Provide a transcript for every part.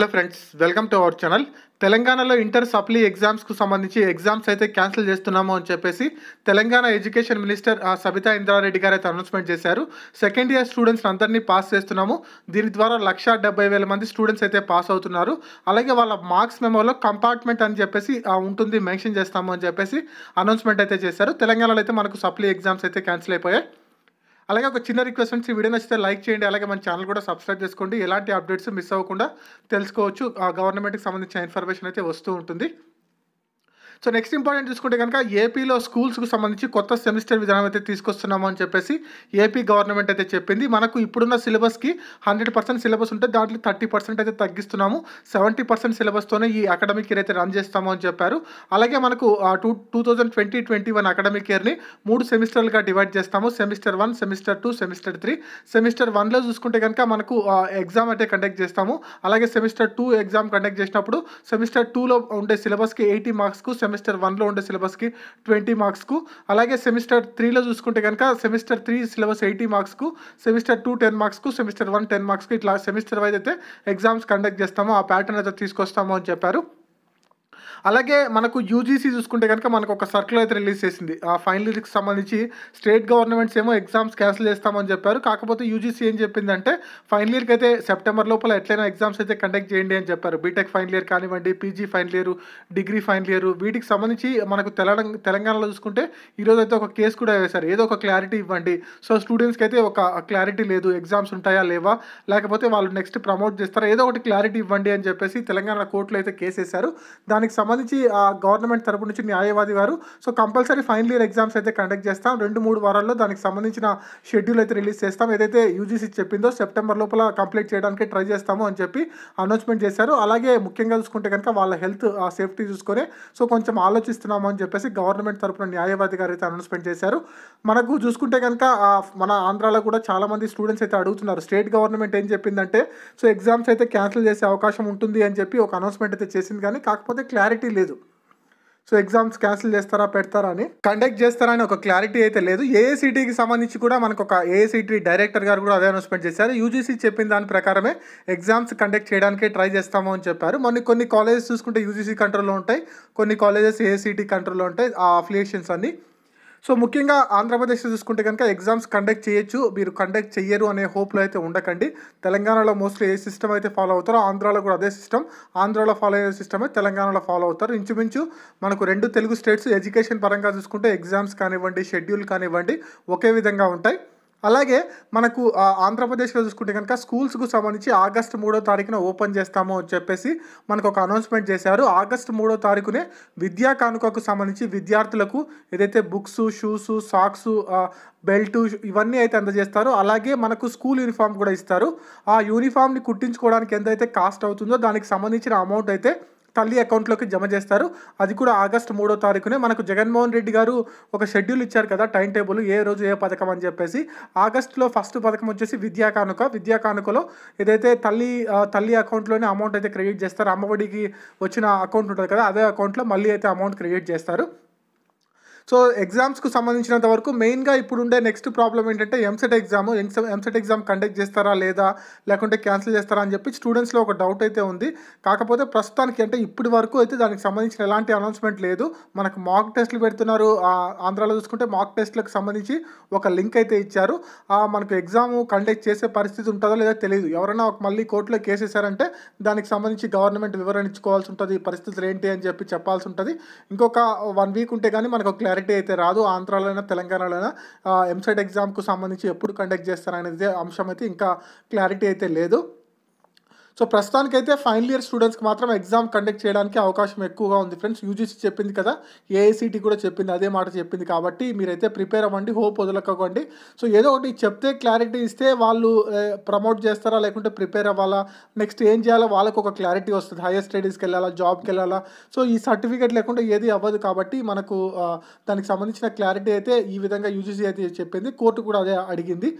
hello friends welcome to our channel తెలంగాణలో inter supply ఎగ్జామ్స్కు సంబంధించి exams అయితే క్యాన్సిల్ చేస్తున్నాము అని చెప్పేసి తెలంగాణ ఎడ్యుకేషన్ మినిస్టర్ సబితా ఇంద్రారెడ్డి గారు అయితే అనౌన్స్మెంట్ చేశారు సెకండ్ ఇయర్ స్టూడెంట్స్ అందరినీ పాస్ చేస్తున్నాము దీని ద్వారా లక్ష వేల మంది స్టూడెంట్స్ అయితే పాస్ అవుతున్నారు అలాగే వాళ్ళ మార్క్స్ మెమోలో కంపార్ట్మెంట్ అని చెప్పేసి ఉంటుంది మెన్షన్ చేస్తాము అని చెప్పేసి అనౌన్స్మెంట్ అయితే చేశారు తెలంగాణలో అయితే మనకు సప్లీ ఎగ్జామ్స్ అయితే క్యాన్సిల్ అయిపోయాయి అలాగే ఒక చిన్న రిక్వెస్ట్ నుంచి వీడియో నచ్చితే లైక్ చేయండి అలాగే మన ఛానల్ కూడా సబ్స్క్రైబ్ చేసుకోండి ఎలాంటి అప్డేట్స్ మిస్ అవ్వకుండా తెలుసుకోవచ్చు గవర్నమెంట్కి సంబంధించిన ఇన్ఫర్మేషన్ అయితే వస్తూ ఉంటుంది సో నెక్స్ట్ ఇంపార్టెంట్ చూసుకుంటే కనుక ఏపీలో స్కూల్స్కు సంబంధించి కొత్త సెమిస్టర్ విధానం అయితే తీసుకొస్తున్నాము అని చెప్పేసి ఏపీ గవర్నమెంట్ అయితే చెప్పింది మనకు ఇప్పుడున్న సిలబస్కి హండ్రెడ్ పర్సెంట్ సిలబస్ ఉంటే దాంట్లో థర్టీ పర్సెంట్ అయితే తగ్గిస్తున్నాము సెవెంటీ పర్సెంట్ సిలబస్తోనే ఈ అకాడమిక్ ఇయర్ అయితే రన్ చేస్తాము అని చెప్పారు అలాగే మనకు two two thousand twenty twenty one academic ఇయర్ని మూడు సెమిస్టర్లుగా డివైడ్ చేస్తాము semester one semester two semester three semester వన్లో చూసుకుంటే కనుక మనకు ఎగ్జామ్ అయితే కండక్ట్ చేస్తాము అలాగే సెమిస్టర్ టూ ఎగ్జామ్ కండక్ట్ చేసినప్పుడు సెమిస్టర్ టూలో ఉండే సిలబస్కి ఎయిటీ మార్క్స్కు సెమిస్టర్ వన్లో ఉండే సిలబస్కి ట్వంటీ మార్క్స్కు అలాగే సెమిస్టర్ త్రీలో చూసుకుంటే కనుక సెమిస్టర్ త్రీ సిలబస్ ఎయిటీ మార్క్స్కు సెమిస్టర్ టూ టెన్ మార్క్స్కు సెమిస్టర్ వన్ టెన్ మార్క్స్కు ఇట్లా సెమిస్టర్ వైజ్ అయితే ఎగ్జామ్స్ కండక్ట్ చేస్తామో ఆ ప్యాటర్న్ అయితే తీసుకొస్తామో అని చెప్పారు అలాగే మనకు యూజీసీ చూసుకుంటే కనుక మనకు ఒక సర్కిల్ అయితే రిలీజ్ చేసింది ఆ ఫైనల్ ఇయర్కి సంబంధించి స్టేట్ గవర్నమెంట్స్ ఏమో ఎగ్జామ్స్ క్యాన్సిల్ చేస్తామని చెప్పారు కాకపోతే యూజీసీ ఏం చెప్పిందంటే ఫైనల్ ఇయర్కి అయితే సెప్టెంబర్ లోపల ఎట్లయినా ఎగ్జామ్స్ అయితే కండక్ట్ చేయండి అని చెప్పారు బీటెక్ ఫైనల్ ఇయర్ కానివ్వండి PG final year degree final year వీటికి సంబంధించి మనకు తెలంగాణలో చూసుకుంటే ఈరోజు అయితే ఒక కేసు కూడా వేశారు ఏదో ఒక క్లారిటీ ఇవ్వండి సో స్టూడెంట్స్కి అయితే ఒక క్లారిటీ లేదు ఎగ్జామ్స్ ఉంటాయా లేవా లేకపోతే వాళ్ళు నెక్స్ట్ ప్రమోట్ చేస్తారా ఏదో ఒకటి క్లారిటీ ఇవ్వండి అని చెప్పేసి తెలంగాణ కోర్టులో అయితే కేసు వేశారు దానికి సంబంధించి సంబంధించి గవర్నమెంట్ తరపు నుంచి న్యాయవాది వారు so compulsory final year exams అయితే కండక్ట్ చేస్తాం రెండు మూడు వారాల్లో దానికి సంబంధించిన షెడ్యూల్ అయితే రిలీజ్ చేస్తాం ఏదైతే యూజీసీ చెప్పిందో సెప్టెంబర్ లోపల కంప్లీట్ చేయడానికి ట్రై చేస్తాము అని చెప్పి అనౌన్స్మెంట్ చేశారు అలాగే ముఖ్యంగా చూసుకుంటే కనుక వాళ్ళ హెల్త్ సేఫ్టీ చూసుకొని సో కొంచెం ఆలోచిస్తున్నాము అని చెప్పేసి గవర్నమెంట్ తరపున న్యాయవాది గారు అయితే అనౌన్స్మెంట్ చేశారు మనకు చూసుకుంటే కనుక మన ఆంధ్రాలో కూడా చాలామంది స్టూడెంట్స్ అయితే అడుగుతున్నారు స్టేట్ గవర్నమెంట్ ఏం చెప్పిందంటే సో ఎగ్జామ్స్ అయితే క్యాన్సిల్ చేసే అవకాశం ఉంటుంది అని చెప్పి ఒక అనౌన్స్మెంట్ అయితే చేసింది కానీ కాకపోతే క్లారిటీ క్లారిటీ లేదు సో ఎగ్జామ్స్ క్యాన్సిల్ చేస్తారా పెడతారా అని కండక్ట్ చేస్తారా అని ఒక క్లారిటీ అయితే లేదు ఏఏసిటీకి సంబంధించి కూడా మనకు ఒక ఏఏసిటీ డైరెక్టర్ గారు కూడా అదే అనౌన్స్మెంట్ చేశారు యూజీసీ చెప్పిన దాని ప్రకారమే ఎగ్జామ్స్ కండక్ట్ చేయడానికే ట్రై చేస్తాము అని చెప్పారు మొన్న కొన్ని కాలేజెస్ చూసుకుంటే యూజీసీ కంట్రోల్లో ఉంటాయి కొన్ని కాలేజెస్ ఏఏసిటీ కంట్రోల్లో ఉంటాయి ఆ అఫిలియేషన్స్ అన్నీ సో ముఖ్యంగా ఆంధ్రప్రదేశ్ చూసుకుంటే కనుక ఎగ్జామ్స్ కండక్ట్ చేయొచ్చు మీరు కండక్ట్ చేయరు అనే హోప్లో అయితే ఉండకండి తెలంగాణలో మోస్ట్లీ ఏ సిస్టమ్ అయితే ఫాలో అవుతారో ఆంధ్రాలో కూడా అదే సిస్టమ్ ఆంధ్రాలో ఫాలో అయ్యే సిస్టమే తెలంగాణలో ఫాలో అవుతారు ఇంచుమించు మనకు రెండు తెలుగు స్టేట్స్ ఎడ్యుకేషన్ పరంగా చూసుకుంటే ఎగ్జామ్స్ కానివ్వండి షెడ్యూల్ కానివ్వండి ఒకే విధంగా ఉంటాయి అలాగే మనకు ఆంధ్రప్రదేశ్లో చూసుకుంటే కనుక స్కూల్స్కు సంబంధించి ఆగస్టు మూడో తారీఖున ఓపెన్ చేస్తాము అని చెప్పేసి మనకు ఒక అనౌన్స్మెంట్ చేశారు ఆగస్టు మూడో తారీఖునే విద్యా కానుకకు సంబంధించి విద్యార్థులకు ఏదైతే బుక్స్ షూస్ సాక్స్ బెల్ట్ ఇవన్నీ అయితే అందజేస్తారు అలాగే మనకు స్కూల్ యూనిఫామ్ కూడా ఇస్తారు ఆ యూనిఫామ్ని కుట్టించుకోవడానికి ఎంతైతే కాస్ట్ అవుతుందో దానికి సంబంధించిన అమౌంట్ అయితే తల్లి అకౌంట్లోకి జమ చేస్తారు అది కూడా ఆగస్ట్ మూడో తారీఖునే మనకు జగన్మోహన్ రెడ్డి గారు ఒక షెడ్యూల్ ఇచ్చారు కదా టైం టేబుల్ ఏ రోజు ఏ పథకం అని చెప్పేసి ఆగస్టులో ఫస్ట్ పథకం వచ్చేసి విద్యా కానుక విద్యా కానుకలో ఏదైతే తల్లి తల్లి అకౌంట్లోనే అమౌంట్ అయితే క్రెడిట్ చేస్తారు అమ్మఒడికి వచ్చిన అకౌంట్ ఉంటుంది కదా అదే అకౌంట్లో మళ్ళీ అయితే అమౌంట్ క్రెడిట్ చేస్తారు సో ఎగ్జామ్స్కు సంబంధించినంత వరకు మెయిన్గా ఇప్పుడుండే నెక్స్ట్ ప్రాబ్లం ఏంటంటే EAMCET exam EAMCET exam conduct చేస్తారా లేదా లేకుంటే క్యాన్సిల్ చేస్తారా అని చెప్పి స్టూడెంట్స్లో ఒక డౌట్ అయితే ఉంది కాకపోతే ప్రస్తుతానికి అంటే ఇప్పటి వరకు అయితే దానికి సంబంధించిన ఎలాంటి అనౌన్స్మెంట్ లేదు మనకు మాక్ టెస్ట్లు పెడుతున్నారు ఆంధ్రాలో చూసుకుంటే మాక్ టెస్ట్లకు సంబంధించి ఒక లింక్ అయితే ఇచ్చారు మనకు ఎగ్జామ్ కండక్ట్ చేసే పరిస్థితి ఉంటుందో లేదో తెలియదు ఎవరైనా ఒక మళ్ళీ కోర్టులో కేసేసారంటే దానికి సంబంధించి గవర్నమెంట్ వివరణ ఇచ్చుకోవాల్సి ఉంటుంది పరిస్థితులు ఏంటి అని చెప్పి చెప్పాల్సి ఉంటుంది ఇంకొక వన్ వీక్ ఉంటే కానీ మనకు క్లారిటీ అయితే రాదు తెలంగాణలో తెలంగాణలోనైనా ఎంసెట్ ఎగ్జామ్కు సంబంధించి ఎప్పుడు కండక్ట్ చేస్తారనేది అంశం అయితే ఇంకా క్లారిటీ అయితే లేదు సో ప్రస్తుతానికైతే ఫైనల్ ఇయర్ స్టూడెంట్స్కి మాత్రం ఎగ్జామ్ కండక్ట్ చేయడానికి అవకాశం ఎక్కువగా ఉంది ఫ్రెండ్స్ యూజీసీ చెప్పింది కదా ఏఐసిటీ కూడా చెప్పింది అదే మాట చెప్పింది కాబట్టి మీరైతే ప్రిపేర్ అవ్వండి హోప్ వదలకండి సో ఏదో ఒకటి చెప్తే క్లారిటీ ఇస్తే వాళ్ళు ప్రమోట్ చేస్తారా లేకుంటే ప్రిపేర్ అవ్వాలా నెక్స్ట్ ఏం చేయాలో వాళ్ళకు ఒక క్లారిటీ వస్తుంది హైయర్ స్టడీస్కి వెళ్ళాలా జాబ్కి వెళ్ళాలా సో ఈ సర్టిఫికేట్ లేకుండా ఏది అవ్వదు కాబట్టి మనకు దానికి సంబంధించిన క్లారిటీ అయితే ఈ విధంగా యూజీసీ అయితే చెప్పింది కోర్టు కూడా అదే అడిగింది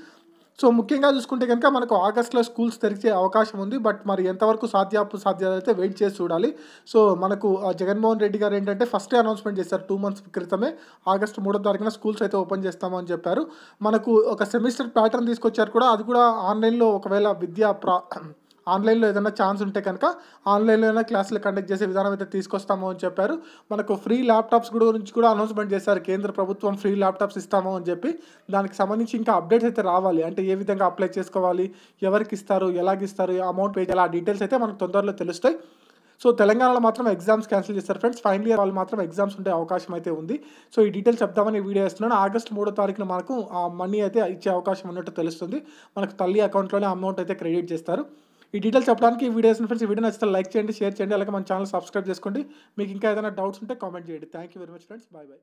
సో ముఖ్యంగా చూసుకుంటే కనుక మనకు ఆగస్ట్లో స్కూల్స్ తెరిచే అవకాశం ఉంది బట్ మరి ఎంతవరకు సాధ్యాపు సాధ్యాలు అయితే వెయిట్ చేసి చూడాలి సో మనకు జగన్మోహన్ రెడ్డి గారు ఏంటంటే ఫస్టే అనౌన్స్మెంట్ చేశారు టూ మంత్స్ క్రితమే ఆగస్ట్ మూడో తారీఖున స్కూల్స్ అయితే ఓపెన్ చేస్తామని చెప్పారు మనకు ఒక సెమిస్టర్ ప్యాటర్న్ తీసుకొచ్చారు కూడా అది కూడా ఆన్లైన్లో ఒకవేళ విద్యా ప్రా ఆన్లైన్లో ఏదైనా ఛాన్స్ ఉంటే కనుక ఆన్లైన్లో అయినా క్లాసులు కండక్ట్ చేసే విధానం అయితే తీసుకొస్తాము అని చెప్పారు మనకు ఫ్రీ ల్యాప్టాప్స్ గురించి కూడా అనౌన్స్మెంట్ చేశారు కేంద్ర ప్రభుత్వం ఫ్రీ ల్యాప్టాప్స్ ఇస్తాము అని చెప్పి దానికి సంబంధించి ఇంకా అప్డేట్స్ అయితే రావాలి అంటే ఏ విధంగా అప్లై చేసుకోవాలి ఎవరికి ఇస్తారు ఎలాగిస్తారు అమౌంట్ పే చేయాలి ఆ డీటెయిల్స్ అయితే మనకు తొందరలో తెలుస్తాయి సో తెలంగాణలో మాత్రం ఎగ్జామ్స్ క్యాన్సిల్ చేస్తారు ఫ్రెండ్స్ ఫైనల్ ఇయర్ వాళ్ళు మాత్రం ఎగ్జామ్స్ ఉండే అవకాశం అయితే ఉంది సో ఈ డీటెయిల్స్ చెప్దామని వీడియో వేస్తున్నాను ఆగస్ట్ మూడో తారీఖున మనకు ఆ మనీ అయితే ఇచ్చే అవకాశం ఉన్నట్టు తెలుస్తుంది మనకు తల్లి అకౌంట్లోనే అమౌంట్ అయితే క్రెడిట్ చేస్తారు ఈ డీటెయిల్స్ చెప్పడానికి ఈ వీడియోస్ ఫ్రెండ్స్ ఈ వీడియో నచ్చితే లైక్ చేయండి షేర్ చేయండి అలాగే మన ఛానల్ సబ్స్క్రైబ్ చేసుకోండి మీకు ఇంకా ఏదైనా డౌట్స్ ఉంటే కామెంట్ చేయండి thank you very much friends bye bye